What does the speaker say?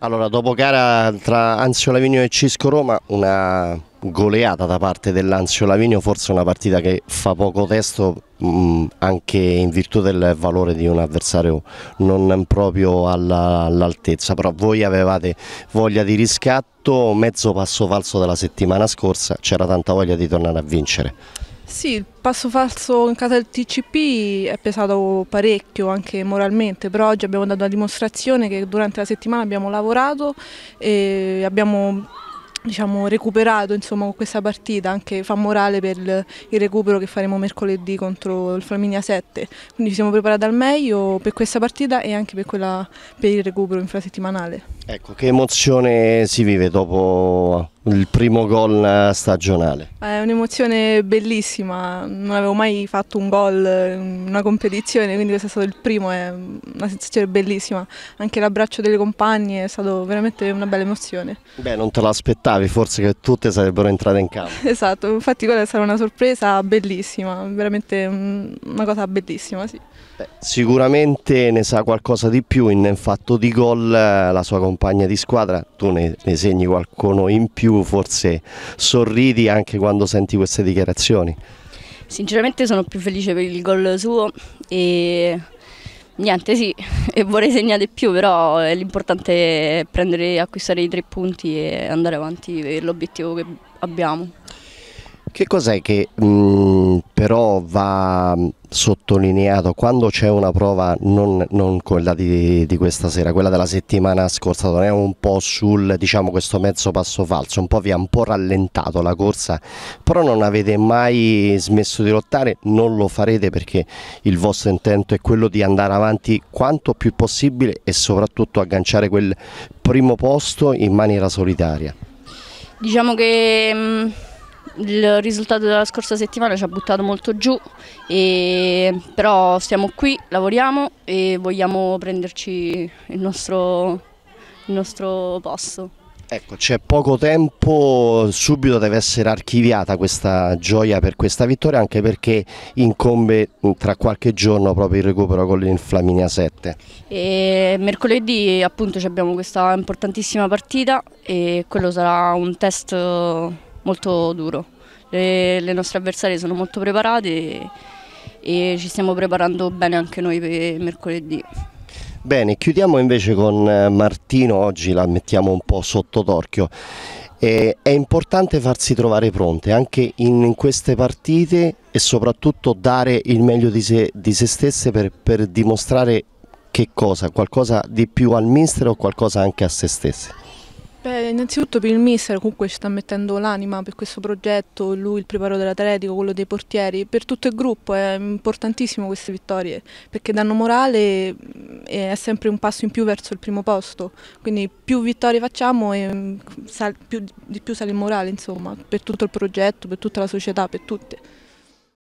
Allora, dopo gara tra Anzio Lavinio e Cisco Roma, una goleata da parte dell'Anzio Lavinio, forse una partita che fa poco testo mh, mm, anche in virtù del valore di un avversario non proprio all'altezza, all però voi avevate voglia di riscatto, mezzo passo falso della settimana scorsa, c'era tanta voglia di tornare a vincere. Sì, il passo falso in casa del TCP è pesato parecchio anche moralmente, però oggi abbiamo dato la dimostrazione che durante la settimana abbiamo lavorato e abbiamo diciamo, recuperato insomma, questa partita, anche fa morale per il recupero che faremo mercoledì contro il Flaminia 7, quindi ci siamo preparati al meglio per questa partita e anche per, quella, per il recupero infrasettimanale. Ecco, che emozione si vive dopo il primo gol eh, stagionale? È un'emozione bellissima, non avevo mai fatto un gol in eh, una competizione, quindi questo è stato il primo, è una sensazione bellissima. Anche l'abbraccio delle compagne è stata veramente una bella emozione. Beh, non te l'aspettavi, forse che tutte sarebbero entrate in campo. Esatto, infatti quella è stata una sorpresa bellissima, veramente una cosa bellissima, sì. Beh, sicuramente ne sa qualcosa di più in fatto di gol eh, la sua compagna di squadra, tu ne, ne segni qualcuno in più forse sorridi anche quando senti queste dichiarazioni. Sinceramente sono più felice per il gol suo e niente sì, e vorrei segnare più però l'importante è prendere, acquistare i tre punti e andare avanti per l'obiettivo che abbiamo. Che cos'è che mh, mm, però va sottolineato quando c'è una prova, non, non quella di, di, questa sera, quella della settimana scorsa, non è un po' sul diciamo, questo mezzo passo falso, un po' vi ha un po' rallentato la corsa, però non avete mai smesso di lottare, non lo farete perché il vostro intento è quello di andare avanti quanto più possibile e soprattutto agganciare quel primo posto in maniera solitaria. Diciamo che... Mh mm, il risultato della scorsa settimana ci ha buttato molto giù, e... però stiamo qui, lavoriamo e vogliamo prenderci il nostro, il nostro posto. Ecco, c'è poco tempo, subito deve essere archiviata questa gioia per questa vittoria, anche perché incombe mm, tra qualche giorno proprio il recupero con l'Inflaminia 7. E mercoledì appunto abbiamo questa importantissima partita e quello sarà un test molto duro. Le, le nostre avversarie sono molto preparate e, e ci stiamo preparando bene anche noi per mercoledì. Bene, chiudiamo invece con eh, Martino, oggi la mettiamo un po' sotto torchio. Eh, è importante farsi trovare pronte anche in, in queste partite e soprattutto dare il meglio di se, di se stesse per, per dimostrare che cosa, qualcosa di più al mister o qualcosa anche a se stesse. Beh, innanzitutto per il mister comunque ci sta mettendo l'anima per questo progetto, lui il preparo dell'atletico, quello dei portieri, per tutto il gruppo è importantissimo queste vittorie perché danno morale e è sempre un passo in più verso il primo posto, quindi più vittorie facciamo e mm, sal, più, di più sale il morale insomma, per tutto il progetto, per tutta la società, per tutte.